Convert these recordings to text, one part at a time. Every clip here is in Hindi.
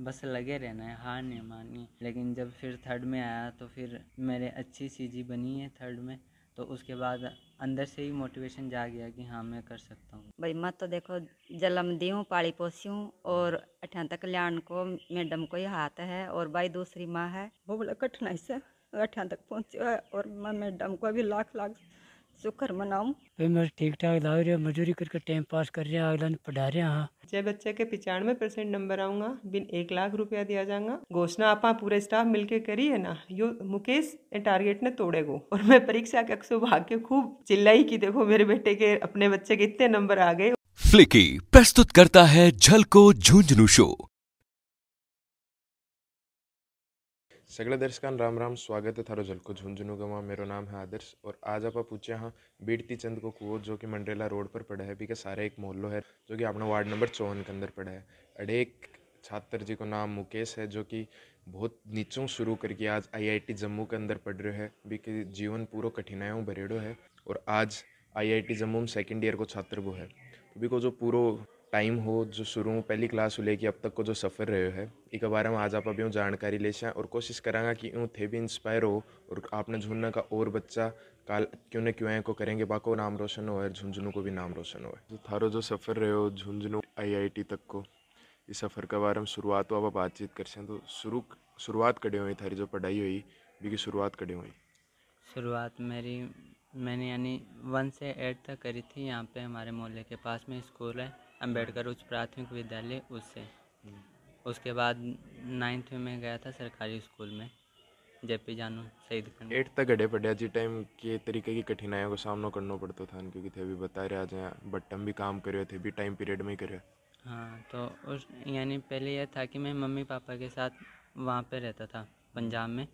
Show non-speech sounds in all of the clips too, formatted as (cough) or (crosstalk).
बस लगे रहना है हार नहीं मानी लेकिन जब फिर थर्ड में आया तो फिर मेरे अच्छी सीजी बनी है थर्ड में तो उसके बाद अंदर से ही मोटिवेशन जा गया कि हाँ मैं कर सकता हूँ भाई मत तो देखो जन्म दी हूँ पाली पोसी हूँ और अठा तक कल्याण को मैडम को ही हाथ है और भाई दूसरी माँ है वो बोला कठिनाई से अठा तक पहुँची है और मैं मैडम को भी लाख लाख शुक्र मनाऊ मैं ठीक ठाक ला रहे मजदूरी करके टाइम पास कर रहे हैं अगला पढ़ा रहे हैं हाँ। जय बच्चे के पिचानवे परसेंट नंबर आऊंगा बिन एक लाख रुपया दिया जाऊंगा घोषणा आप पूरे स्टाफ मिलके करी है ना यो मुकेश टारगेट ने तोड़ेगो और मैं परीक्षा कक्ष भाग के खूब चिल्लाई की देखो मेरे बेटे के अपने बच्चे के इतने नंबर आ गए फ्लिकी प्रस्तुत करता है झलको झुंझुनू शो सगले दर्शकान राम राम स्वागत है थारो झलको झुंझुनू गवा मेरा नाम है आदर्श और आज आप पूछे हाँ बीड़ती चंद को कुओ जो कि मंडरेला रोड पर पड़ा है बीके सारे एक मोहल्लो है जो कि अपना वार्ड नंबर चौवन के अंदर पड़ा है अड़ेक छात्र जी को नाम मुकेश है जो कि बहुत नीचों शुरू करके आज आई जम्मू के अंदर पढ़ रहे है बीके जीवन पूरा कठिनाइयों भरेड़ो है और आज आई जम्मू में सेकेंड ईयर को छात्र वो है तो बिको जो पूरा टाइम हो जो शुरू पहली क्लास लेके अब तक को जो सफ़र रहे है एक बारे में आज आप अभी जानकारी ले सें और कोशिश करांगा कि यूँ थे भी इंस्पायर हो और आपने झूलना का और बच्चा काल क्यों न क्यों है को करेंगे बाको नाम रोशन हो और झुंझुनू को भी नाम रोशन हो जो थारो जो सफ़र रहे हो झुंझुनू आई तक को इस सफ़र के बारे में शुरुआत हो आप बातचीत कर सें तो शुरू शुरुआत कड़ी हुई थारी जो पढ़ाई हुई बी की शुरुआत कड़ी हुई शुरुआत मेरी मैंने यानी वन से एट तक करी थी यहाँ पे हमारे मोहल्ले के पास में स्कूल है अंबेडकर उच्च प्राथमिक विद्यालय उससे हम्म। उसके बाद नाइन्थ में गया था सरकारी स्कूल में जेपी जानू सही एट तक अड़े पड़े जी टाइम के तरीके की कठिनाइयों का सामना करना पड़ता था क्योंकि थे भी बता रहे आज बट भी काम कर रहे थे भी टाइम पीरियड में ही करे हाँ तो उस यानी पहले यह था कि मैं मम्मी पापा के साथ वहाँ पे रहता था पंजाब में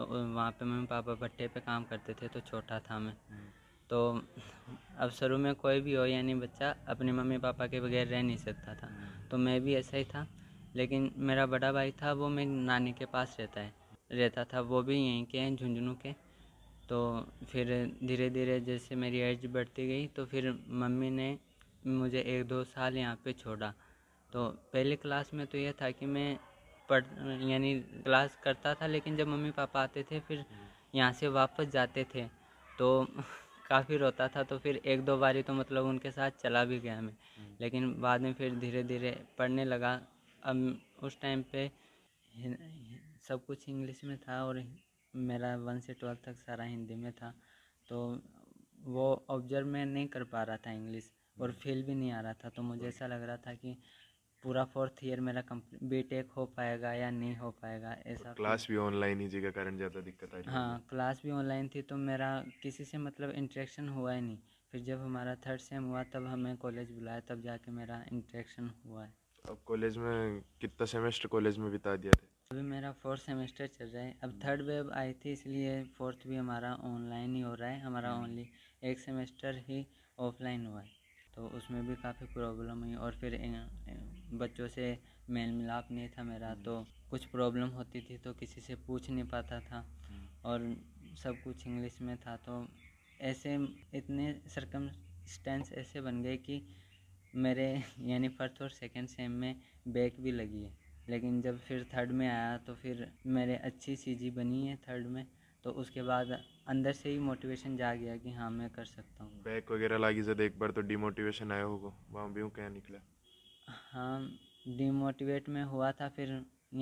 वहाँ पे मम्मी पापा भट्टे पे काम करते थे तो छोटा था मैं हम्म। तो अब शुरू में कोई भी हो यानी बच्चा अपने मम्मी पापा के बगैर रह नहीं सकता था हम्म। तो मैं भी ऐसा ही था लेकिन मेरा बड़ा भाई था वो मेरी नानी के पास रहता है रहता था वो भी यहीं के हैं झुंझुनू के तो फिर धीरे धीरे जैसे मेरी एज बढ़ती गई तो फिर मम्मी ने मुझे एक दो साल यहाँ पे छोड़ा तो पहले क्लास में तो यह था कि मैं पढ़ यानी क्लास करता था लेकिन जब मम्मी पापा आते थे फिर यहाँ से वापस जाते थे तो (laughs) काफ़ी रोता था तो फिर एक दो बारी तो मतलब उनके साथ चला भी गया मैं लेकिन बाद में फिर धीरे धीरे पढ़ने लगा अब उस टाइम पे सब कुछ इंग्लिश में था और मेरा वन से ट्वेल्थ तक सारा हिंदी में था तो वो ऑब्जर्व मैं नहीं कर पा रहा था इंग्लिश और फील भी नहीं आ रहा था तो मुझे ऐसा लग रहा था कि पूरा फोर्थ ईयर मेरा बीटेक हो पाएगा या नहीं हो पाएगा ऐसा क्लास भी ऑनलाइन ही जी कारण ज़्यादा दिक्कत आई हाँ क्लास भी ऑनलाइन थी तो मेरा किसी से मतलब इंटरेक्शन हुआ ही नहीं फिर जब हमारा थर्ड सेम हुआ तब हमें कॉलेज बुलाया तब जाके मेरा इंटरेक्शन हुआ है अब कॉलेज में कितना सेमेस्टर कॉलेज में बिता दिया था अभी मेरा फोर्थ सेमेस्टर चल रहा है अब थर्ड वेब आई थी इसलिए फोर्थ भी हमारा ऑनलाइन ही हो रहा है हमारा ओनली हम्म। एक सेमेस्टर ही ऑफलाइन हुआ है तो उसमें भी काफ़ी प्रॉब्लम हुई और फिर बच्चों से मेल मिलाप नहीं था मेरा हम्म। तो कुछ प्रॉब्लम होती थी तो किसी से पूछ नहीं पाता था हम्म। और सब कुछ इंग्लिश में था तो ऐसे इतने सरकम स्टेंस ऐसे बन गए कि मेरे यानी फर्स्ट और सेकेंड सेम में बैक भी लगी है लेकिन जब फिर थर्ड में आया तो फिर मेरे अच्छी सी जी बनी है थर्ड में तो उसके बाद अंदर से ही मोटिवेशन जा गया कि हाँ मैं कर सकता हूँ बैक वगैरह लागी जब एक बार तो डिमोटिवेशन आया होगा वहाँ भी क्या निकला हाँ डिमोटिवेट में हुआ था फिर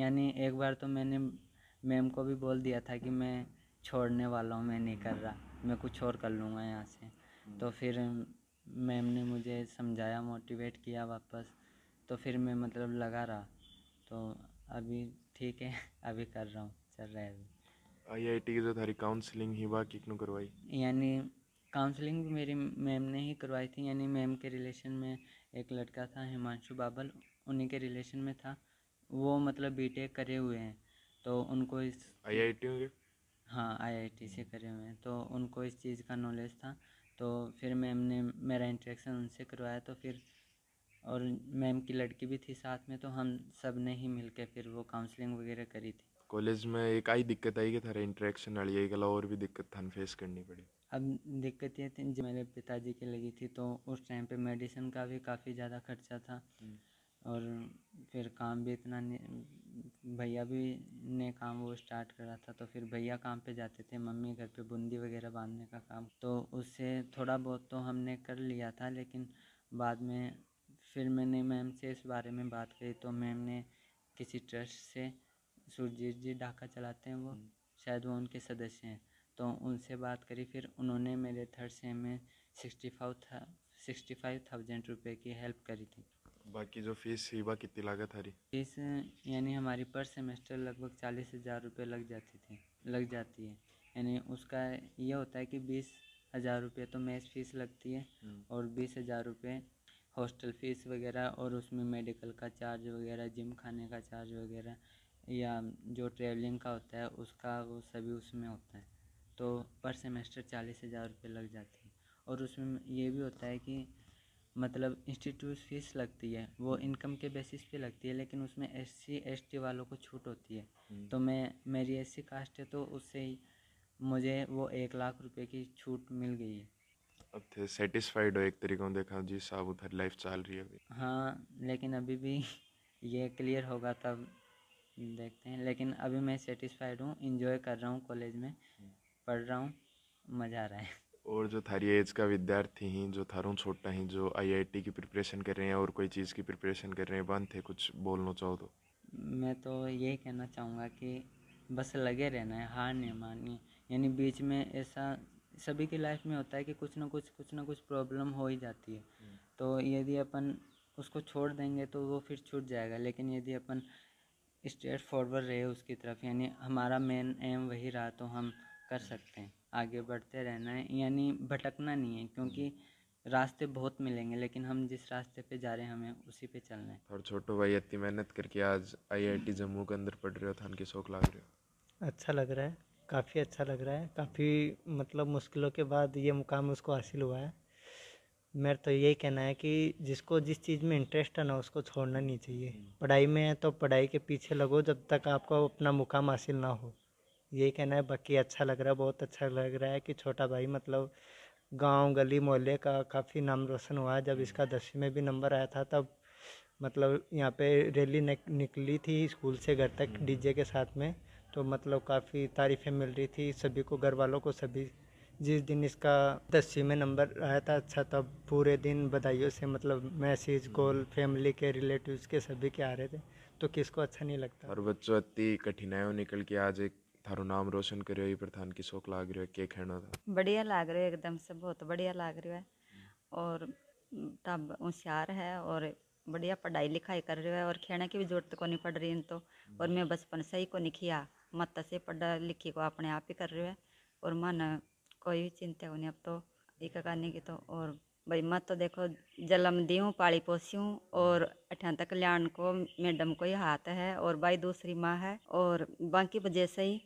यानी एक बार तो मैंने मैम को भी बोल दिया था कि मैं छोड़ने वाला हूँ मैं नहीं कर रहा मैं कुछ और कर लूँगा यहाँ से तो फिर मैम ने मुझे समझाया मोटिवेट किया वापस तो फिर मैं मतलब लगा रहा तो अभी ठीक है (laughs) अभी कर रहा हूँ चल रहा है अभी आईआईटी की जो थारी काउंसलिंग ही वह किकनो करवाई यानी काउंसलिंग भी मेरी मैम ने ही करवाई थी यानी मैम के रिलेशन में एक लड़का था हिमांशु बाबल उन्हीं के रिलेशन में था वो मतलब बीटेक करे हुए हैं तो उनको इस आईआईटी के हाँ आईआईटी से करे हुए हैं तो उनको इस चीज़ का नॉलेज था तो फिर मैम ने मेरा इंट्रेक्शन उनसे करवाया तो फिर और मैम की लड़की भी थी साथ में तो हम सब ने ही मिल के फिर वो काउंसलिंग वगैरह करी थी कॉलेज में एक आई दिक्कत आई कि थारे इंटरेक्शन वाली आई गला और भी दिक्कत थान फेस करनी पड़ी अब दिक्कत ये थी जब मेरे पिताजी की लगी थी तो उस टाइम पे मेडिसिन का भी काफ़ी ज़्यादा खर्चा था हम्म। और फिर काम भी इतना भैया भी ने काम वो स्टार्ट करा था तो फिर भैया काम पे जाते थे मम्मी घर पे बूंदी वगैरह बांधने का काम तो उससे थोड़ा बहुत तो हमने कर लिया था लेकिन बाद में फिर मैंने मैम से इस बारे में बात करी तो मैम ने किसी ट्रस्ट से सुरजीत जी ढाका चलाते हैं वो हम्म। शायद वो उनके सदस्य हैं तो उनसे बात करी फिर उन्होंने मेरे थर्ड सेम में सिक्सटी फाइव था सिक्सटी फाइव थाउजेंड रुपये की हेल्प करी थी बाकी जो फीस थी वह कितनी लागत हरी फीस यानी हमारी पर सेमेस्टर लगभग चालीस हज़ार रुपये लग जाती थी लग जाती है यानी उसका यह होता है कि बीस हज़ार रुपये तो मेस फीस लगती है हम्म। और बीस हज़ार रुपये हॉस्टल फीस वगैरह और उसमें मेडिकल का चार्ज वगैरह जिम खाने का चार्ज वगैरह या जो ट्रेवलिंग का होता है उसका वो सभी उसमें होता है तो पर सेमेस्टर चालीस हज़ार रुपये लग जाते हैं और उसमें ये भी होता है कि मतलब इंस्टीट्यूट फीस लगती है वो इनकम हम्म। के बेसिस पे लगती है लेकिन उसमें एस सी एस टी वालों को छूट होती है हम्म। तो मैं मेरी एस सी कास्ट है तो उससे ही मुझे वो एक लाख रुपए की छूट मिल गई है अब थे तो सेटिस्फाइड हो एक तरीके में देखा जी साहब उधर लाइफ चल रही है अभी हाँ लेकिन अभी भी (laughs) ये क्लियर होगा तब देखते हैं लेकिन अभी मैं सेटिस्फाइड हूँ इंजॉय कर रहा हूँ कॉलेज में पढ़ रहा हूँ मज़ा आ रहा है और जो थारी एज का विद्यार्थी हैं जो थारों छोटा हैं जो आईआईटी की प्रिपरेशन कर रहे हैं और कोई चीज़ की प्रिपरेशन कर रहे हैं बंद थे कुछ बोलना चाहो तो मैं तो यही कहना चाहूँगा कि बस लगे रहना है हार नहीं माननी यानी बीच में ऐसा सभी की लाइफ में होता है कि कुछ ना कुछ कुछ ना कुछ प्रॉब्लम हो ही जाती है हम्म। तो यदि अपन उसको छोड़ देंगे तो वो फिर छूट जाएगा लेकिन यदि अपन स्ट्रेट फॉरवर्ड रहे उसकी तरफ यानी हमारा मेन एम वही रहा तो हम कर सकते हैं आगे बढ़ते रहना है यानी भटकना नहीं है क्योंकि रास्ते बहुत मिलेंगे लेकिन हम जिस रास्ते पे जा रहे हैं हमें उसी पे चलना है और छोटो भाई इतनी मेहनत करके आज आईआईटी हम्म। जम्मू के अंदर पढ़ रहे हो थान के शौक लाग रहे हो अच्छा लग रहा है काफ़ी अच्छा लग रहा है काफ़ी मतलब मुश्किलों के बाद ये मुकाम उसको हासिल हुआ है मेरा तो यही कहना है कि जिसको जिस चीज़ में इंटरेस्ट है ना उसको छोड़ना नहीं चाहिए हम्म। पढ़ाई में है तो पढ़ाई के पीछे लगो जब तक आपको अपना मुकाम हासिल ना हो यही कहना है बाकी अच्छा लग रहा है बहुत अच्छा लग रहा है कि छोटा भाई मतलब गांव गली मोहल्ले का काफ़ी नाम रोशन हुआ है जब हम्म। इसका दसवीं में भी नंबर आया था तब मतलब यहाँ पे रैली निकली थी स्कूल से घर तक हम्म। डीजे के साथ में तो मतलब काफ़ी तारीफ़ें मिल रही थी सभी को घर वालों को सभी जिस दिन इसका दसवीं में नंबर आया था अच्छा तब पूरे दिन बधाइयों से मतलब मैसेज कॉल फैमिली के रिलेटिव्स के सभी के आ रहे थे तो किसको अच्छा नहीं लगता और बच्चों इतनी कठिनाइयों निकल के आज एक थारो नाम रोशन रहे हो प्रधान की शोक लाग रही है के खेणो था बढ़िया लाग रही है एकदम से बहुत बढ़िया लाग रही है और तब होशियार है और बढ़िया पढ़ाई लिखाई कर रही है और खेने की भी जरूरत को नहीं पड़ रही इन तो और मैं बचपन से ही को नहीं किया मत से पढ़ा लिखी को अपने आप ही कर रही है और मन कोई भी चिंता होनी नहीं अब तो एक करने की तो और भाई मत तो देखो जन्म दी हूँ पाली पोसी हूँ और अठान तक कल्याण को मैडम को ही हाथ है और भाई दूसरी माँ है और बाकी वजह तो से ही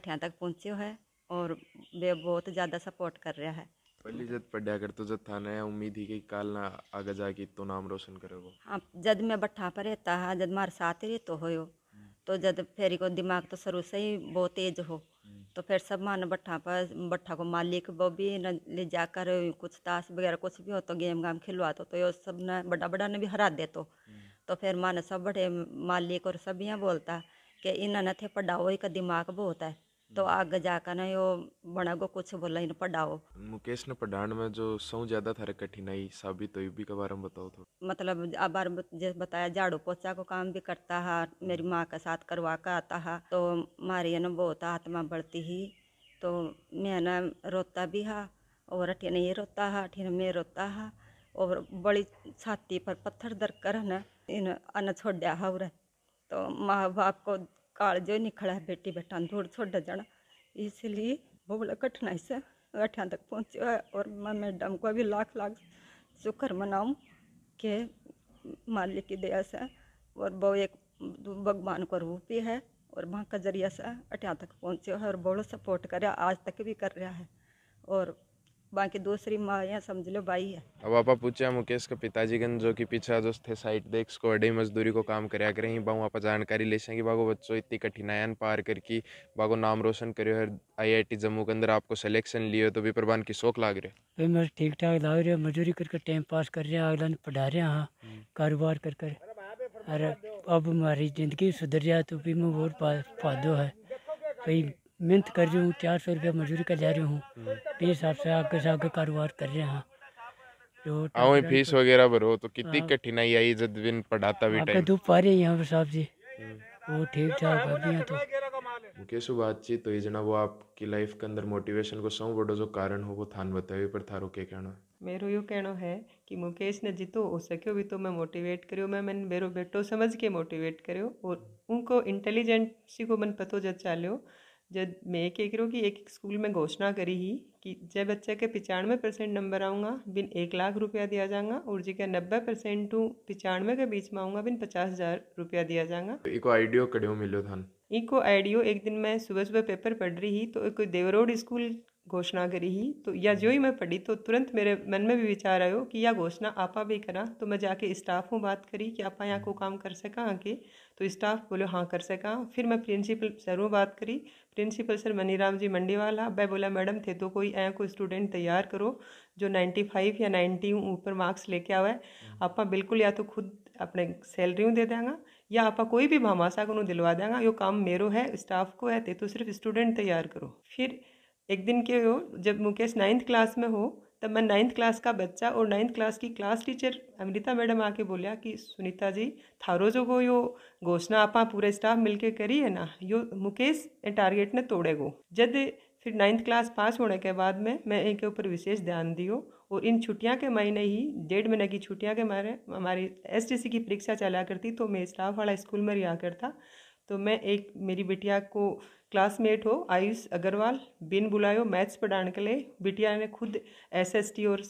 अठान तक पहुँचे है और वे बहुत ज़्यादा सपोर्ट कर रहा है पहली जद पढ़ा कर तो था ना उम्मीद ही कि कल ना आगे जाके तो नाम रोशन करेगा हाँ जब मैं भट्ठा पर रहता है जब मार साथ ही तो हो तो जब फेरी को दिमाग तो शुरू से ही बहुत तेज हो तो फिर सब मन भट्ठा पर भट्ठा को मालिक वो भी न ले जाकर कुछ ताश वगैरह कुछ भी हो तो गेम गाम दो तो ये सब ने बड़ा बड़ा ने भी हरा दे तो हम्म। तो फिर मन सब बड़े मालिक और सब यहाँ बोलता कि इन्होंने थे पढ़ाओ का दिमाग बहुत है तो आग जाकर ना यो बना को कुछ बोला ही पढ़ाओ मुकेश ने पढ़ाने में जो सौ ज्यादा थारे कठिनाई साबित हुई भी के बारे में बताओ तो मतलब बार जैसे बताया झाड़ू पोछा को काम भी करता है मेरी माँ के साथ करवा कर आता है तो मारी ना बहुत आत्मा बढ़ती ही तो मैं ना रोता भी है और अठिन ये रोता है अठिन मैं रोता है और बड़ी छाती पर पत्थर दर कर ना इन अन्न छोड़ दिया है तो माँ बाप को कालजो नहीं खड़ा है बेटी बेटा दूर छोड़ जाना इसलिए वो बोला कठिनाई से अठिया तक पहुँचे है और मैं मैडम को भी लाख लाख शुक्र मनाऊँ के मालिक की दया से और वो एक भगवान को रूप ही है और वहाँ का जरिया से अठान तक पहुँचे है और बहुत सपोर्ट कर आज तक भी कर रहा है और बाकी दूसरी माँ या समझ लो भाई है अब आप पूछा मुकेश के पिताजी गन जो की पीछा जो थे साइड देख स्को अडे मजदूरी को काम कराया करें ही आप जानकारी ले सकें बागो बच्चों इतनी कठिनाइयां पार करके बागो नाम रोशन करो है आईआईटी जम्मू के अंदर आपको सिलेक्शन लियो तो भी प्रबान की शोक लाग रहे मैं ठीक ठाक लाग रहे मजदूरी करके टाइम पास कर रहे हैं अगला पढ़ा रहे हैं हाँ, कारोबार कर कर अरे अब हमारी ज़िंदगी सुधर जाए तो भी मैं बहुत पा, है भाई मेहनत कर रही हूँ चार सौ रुपया मजदूरी का जा रही हूँ फीस आपसे आगे से आगे कारोबार कर रहे हैं तो फीस वगैरह भरो तो कितनी हाँ। कठिनाई आई जब दिन पढ़ाता भी टाइम धूप आ रही है यहाँ पर साहब जी हम्म। वो ठीक ठाक अभी तो मुकेश बातचीत तो ये जना वो आपकी लाइफ के अंदर मोटिवेशन को सौ बड़ो जो कारण हो वो थान बताए पर थारो के कहना मेरो यो कहनो है कि मुकेश ने जितो हो सको भी तो मैं मोटिवेट करियो मैं मैंने मेरो बेटो समझ के मोटिवेट करियो और उनको इंटेलिजेंसी को मन पतो जब चालियो जब मैं कह रही हूँ कि एक स्कूल में घोषणा करी ही कि जब बच्चे के पचानवे परसेंट नंबर आऊँगा बिन एक लाख रुपया दिया जाएगा और जी के नब्बे परसेंट टू पचानवे के बीच में आऊँगा बिन पचास हजार रुपया दिया जाएगा एक आइडियो कड़ियों मिलो थान इको आइडियो एक दिन मैं सुबह सुबह पेपर पढ़ रही ही तो एक देवरोड स्कूल घोषणा करी ही तो या जो ही मैं पढ़ी तो तुरंत मेरे मन में भी विचार आयो कि यह घोषणा आपा भी करा तो मैं जाके स्टाफ हूँ बात करी कि आपा यहाँ को काम कर सका आके तो स्टाफ बोलो हाँ कर सका फिर मैं प्रिंसिपल सर हूँ बात करी प्रिंसिपल सर मनीराम जी मंडी वाला मैं बोला मैडम थे तो कोई ऐ कोई स्टूडेंट तैयार करो जो नाइन्टी फाइव या नाइन्टी ऊपर मार्क्स लेके आवे हम्म। आप बिल्कुल या तो खुद अपने सैलरी दे देंगे या आप कोई भी भामाशा को दिलवा देंगे यो काम मेरो है स्टाफ को है तो सिर्फ स्टूडेंट तैयार करो फिर एक दिन के हो जब मुकेश नाइन्थ क्लास में हो तब मैं नाइन्थ क्लास का बच्चा और नाइन्थ क्लास की क्लास टीचर अमृता मैडम आके बोलिया कि सुनीता जी थारो जो गो यो घोषणा आप पूरे स्टाफ मिलके करी है ना यो मुकेश टारगेट ने तोड़ेगो जद फिर नाइन्थ क्लास पास होने के बाद में मैं इनके ऊपर विशेष ध्यान दियो और इन छुट्टियां के महीने ही डेढ़ महीने की छुट्टियां के मारे हमारी एस की परीक्षा चला करती तो मैं स्टाफ वाला स्कूल में रिहा करता तो मैं एक मेरी बिटिया को क्लासमेट हो आयुष अग्रवाल बिन बुलायो मैथ्स पढ़ाने के लिए बिटिया ने खुद एसएसटी और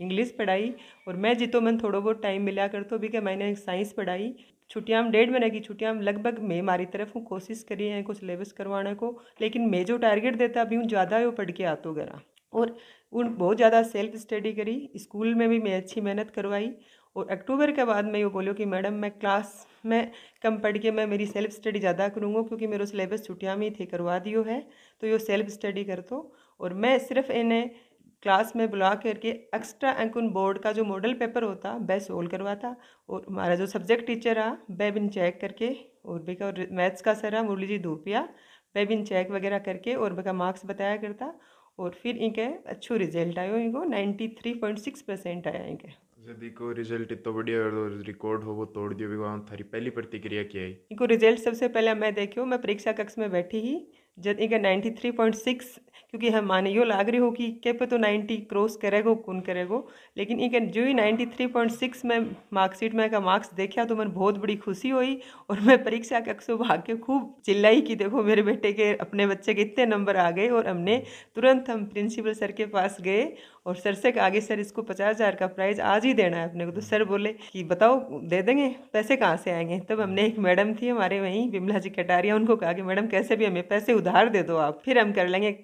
इंग्लिश पढ़ाई और मैं जितो मन थोड़ा बहुत टाइम मिला कर तो भी क्या मैंने साइंस पढ़ाई छुट्टियाँ डेढ़ महीने की छुट्टियाँ लगभग मैं मारी तरफ हूँ कोशिश करी है कुछ सिलेबस करवाने को लेकिन मैं जो टारगेट देता अभी हूँ ज़्यादा वो पढ़ के आतो गा और उन बहुत ज़्यादा सेल्फ स्टडी करी स्कूल में भी मैं अच्छी मेहनत करवाई और अक्टूबर के बाद मैं ये बोलूँ कि मैडम मैं क्लास में कम पढ़ के मैं मेरी सेल्फ स्टडी ज़्यादा करूँगा क्योंकि मेरा सिलेबस छुट्टियाँ में ही थे करवा दियो है तो यो सेल्फ स्टडी कर दो और मैं सिर्फ इन्हें क्लास में बुला करके एक्स्ट्रा अंकुन बोर्ड का जो मॉडल पेपर होता वह सोल्व करवाता और हमारा जो सब्जेक्ट टीचर आ वह बिन चेक करके और बेका और मैथ्स का सर आ मुरली जी धूपिया वह बिन चेक वगैरह करके और बेका मार्क्स बताया करता और फिर इनके अच्छो रिजल्ट आयो इनको ninety three point six percent आया इनके देखो रिजल्ट इतना बढ़िया और रिकॉर्ड हो वो तोड़ दियो भी वहाँ थारी पहली प्रतिक्रिया क्या है इनको रिजल्ट सबसे पहले मैं देखियो मैं परीक्षा कक्ष में बैठी ही जब इनका नाइन्टी थ्री पॉइंट सिक्स क्योंकि हम मान यो लाग रही हो कि पे तो नाइन्टी क्रॉस करेगो कौन करेगो लेकिन इनके जो ही नाइन्टी थ्री पॉइंट सिक्स में मार्कशीट में का मार्क्स देखा तो मैंने बहुत बड़ी खुशी हुई और मैं परीक्षा कक्षों भाग के खूब चिल्लाई कि देखो मेरे बेटे के अपने बच्चे के इतने नंबर आ गए और हमने तुरंत हम प्रिंसिपल सर के पास गए और सर से आगे सर इसको पचास हज़ार का प्राइज़ आज ही देना है अपने को तो सर बोले कि बताओ दे देंगे पैसे कहाँ से आएंगे तब हमने एक मैडम थी हमारे वहीं विमला जी कटारिया उनको कहा कि मैडम कैसे भी हमें पैसे उधार दे दो आप फिर हम कर लेंगे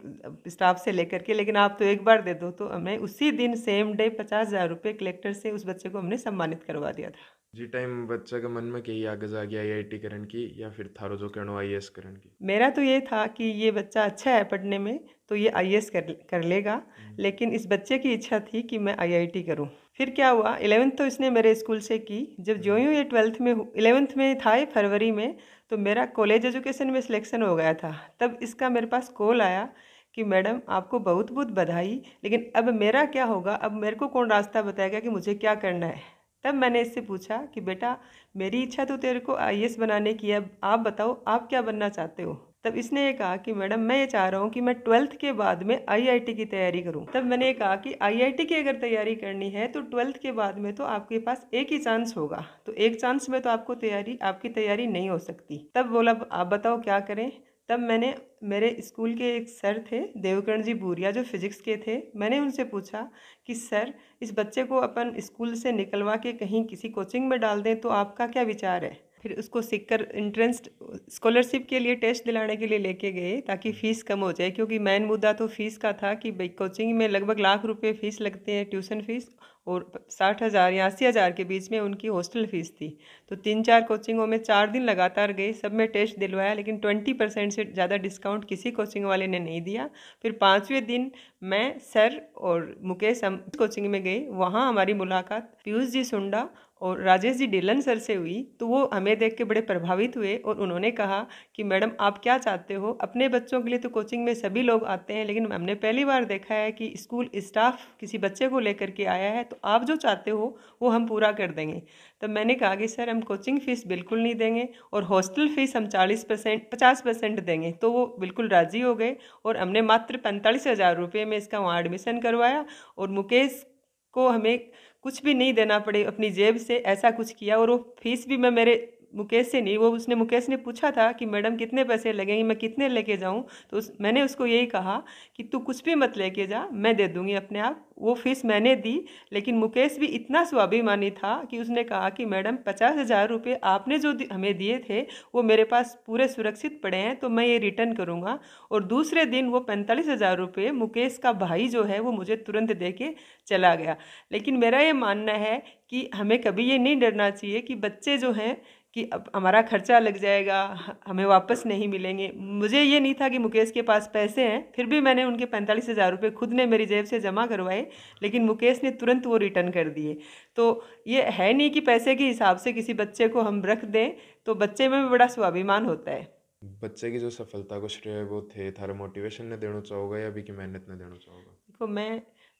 स्टाफ से लेकर के लेकिन आप तो एक बार दे दो तो हमें उसी दिन सेम डे पचास हज़ार रुपये कलेक्टर से उस बच्चे को हमने सम्मानित करवा दिया था जी टाइम बच्चा के मन में आगज़ आगे गया आई आई टी करण की या फिर थारो जो कहना आई एस करण की मेरा तो ये था कि ये बच्चा अच्छा है पढ़ने में तो ये आई एस कर कर लेगा हम्म। लेकिन इस बच्चे की इच्छा थी कि मैं आई आई टी करूँ फिर क्या हुआ इलेवंथ तो इसने मेरे स्कूल से की जब हम्म। जो यूँ ये ट्वेल्थ में इलेवंथ में था फरवरी में तो मेरा कॉलेज एजुकेशन में सिलेक्शन हो गया था तब इसका मेरे पास कॉल आया कि मैडम आपको बहुत बहुत बधाई लेकिन अब मेरा क्या होगा अब मेरे को कौन रास्ता बताएगा कि मुझे क्या करना है तब मैंने इससे पूछा कि बेटा मेरी इच्छा तो तेरे को आई बनाने की है आप बताओ आप क्या बनना चाहते हो तब इसने ये कहा कि मैडम मैं ये चाह रहा हूँ कि मैं ट्वेल्थ के बाद में आईआईटी की तैयारी करूँ तब मैंने ये कहा कि आईआईटी की अगर तैयारी करनी है तो ट्वेल्थ के बाद में तो आपके पास एक ही चांस होगा तो एक चांस में तो आपको तैयारी आपकी तैयारी नहीं हो सकती तब बोला आप बताओ क्या करें तब मैंने मेरे स्कूल के एक सर थे देवकरण जी बूरिया जो फिजिक्स के थे मैंने उनसे पूछा कि सर इस बच्चे को अपन स्कूल से निकलवा के कहीं किसी कोचिंग में डाल दें तो आपका क्या विचार है फिर उसको सीख कर इंट्रेंस स्कॉलरशिप के लिए टेस्ट दिलाने के लिए लेके गए ताकि फ़ीस कम हो जाए क्योंकि मेन मुद्दा तो फ़ीस का था कि कोचिंग में लगभग लाख रुपए फ़ीस लगते हैं ट्यूशन फ़ीस और साठ हज़ार या अस्सी हज़ार के बीच में उनकी हॉस्टल फ़ीस थी तो तीन चार कोचिंगों में चार दिन लगातार गए सब में टेस्ट दिलवाया लेकिन ट्वेंटी परसेंट से ज़्यादा डिस्काउंट किसी कोचिंग वाले ने नहीं दिया फिर पाँचवें दिन मैं सर और मुकेश कोचिंग में गई वहाँ हमारी मुलाकात पीयूष जी सुंडा और राजेश जी डिलन सर से हुई तो वो हमें देख के बड़े प्रभावित हुए और उन्होंने कहा कि मैडम आप क्या चाहते हो अपने बच्चों के लिए तो कोचिंग में सभी लोग आते हैं लेकिन हमने पहली बार देखा है कि स्कूल स्टाफ किसी बच्चे को लेकर के आया है तो आप जो चाहते हो वो हम पूरा कर देंगे तब मैंने कहा कि सर हम कोचिंग फ़ीस बिल्कुल नहीं देंगे और हॉस्टल फ़ीस हम चालीस परसेंट पचास परसेंट देंगे तो वो बिल्कुल राज़ी हो गए और हमने मात्र पैंतालीस हज़ार रुपये में इसका वहाँ एडमिशन करवाया और मुकेश को हमें कुछ भी नहीं देना पड़े अपनी जेब से ऐसा कुछ किया और वो फीस भी मैं मेरे मुकेश से नहीं वो उसने मुकेश ने पूछा था कि मैडम कितने पैसे लगेंगे मैं कितने लेके जाऊँ तो उस मैंने उसको यही कहा कि तू कुछ भी मत लेके जा मैं दे दूँगी अपने आप वो फीस मैंने दी लेकिन मुकेश भी इतना स्वाभिमानी था कि उसने कहा कि मैडम पचास हज़ार रुपये आपने जो हमें दिए थे वो मेरे पास पूरे सुरक्षित पड़े हैं तो मैं ये रिटर्न करूँगा और दूसरे दिन वो पैंतालीस हज़ार रुपये मुकेश का भाई जो है वो मुझे तुरंत दे के चला गया लेकिन मेरा ये मानना है कि हमें कभी ये नहीं डरना चाहिए कि बच्चे जो हैं कि अब हमारा खर्चा लग जाएगा हमें वापस नहीं मिलेंगे मुझे ये नहीं था कि मुकेश के पास पैसे हैं फिर भी मैंने उनके पैंतालीस हज़ार रुपये खुद ने मेरी जेब से जमा करवाए लेकिन मुकेश ने तुरंत वो रिटर्न कर दिए तो ये है नहीं कि पैसे के हिसाब से किसी बच्चे को हम रख दें तो बच्चे में भी बड़ा स्वाभिमान होता है बच्चे की जो सफलता को श्रेय वो थे थारा मोटिवेशन ने देना चाहोगा या अभी की मेहनत ने देना चाहोगा देखो मैं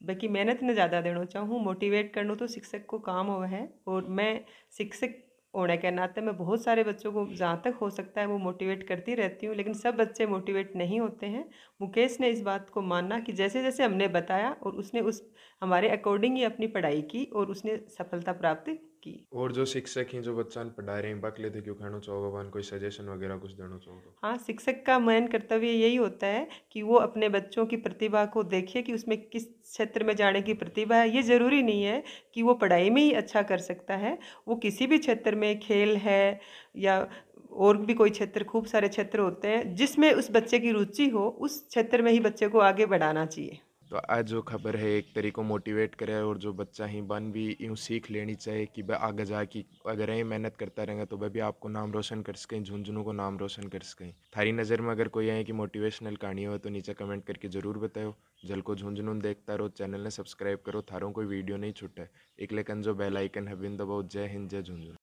बाकी मेहनत ने ज़्यादा देना चाहूँ मोटिवेट करना तो शिक्षक को काम हुआ है और मैं शिक्षक होने के नाते मैं बहुत सारे बच्चों को जहाँ तक हो सकता है वो मोटिवेट करती रहती हूँ लेकिन सब बच्चे मोटिवेट नहीं होते हैं मुकेश ने इस बात को माना कि जैसे जैसे हमने बताया और उसने उस हमारे अकॉर्डिंग ही अपनी पढ़ाई की और उसने सफलता प्राप्त की और जो शिक्षक हैं जो बच्चा पढ़ा रहे हैं बकले लेते क्यों कहना चाहो भगवान कोई सजेशन वगैरह कुछ देना चाहोगे हाँ शिक्षक का मेन कर्तव्य यही होता है कि वो अपने बच्चों की प्रतिभा को देखे कि उसमें किस क्षेत्र में जाने की प्रतिभा है ये ज़रूरी नहीं है कि वो पढ़ाई में ही अच्छा कर सकता है वो किसी भी क्षेत्र में खेल है या और भी कोई क्षेत्र खूब सारे क्षेत्र होते हैं जिसमें उस बच्चे की रुचि हो उस क्षेत्र में ही बच्चे को आगे बढ़ाना चाहिए तो आज जो खबर है एक तरीको मोटिवेट करे और जो बच्चा ही बन भी यूँ सीख लेनी चाहिए कि वह आगे जाके अगर यही मेहनत करता रहेगा तो वह भी आपको नाम रोशन कर सकें झुंझुनू को नाम रोशन कर सकें थारी नज़र में अगर कोई आए की मोटिवेशनल कहानी हो तो नीचे कमेंट करके ज़रूर बताओ जल को झुंझुनू देखता रहो चैनल ने सब्सक्राइब करो थारों कोई वीडियो नहीं छूटे एक लेकिन जो बेलाइकन है बिन दबाओ जय हिंद जय झुंझुनू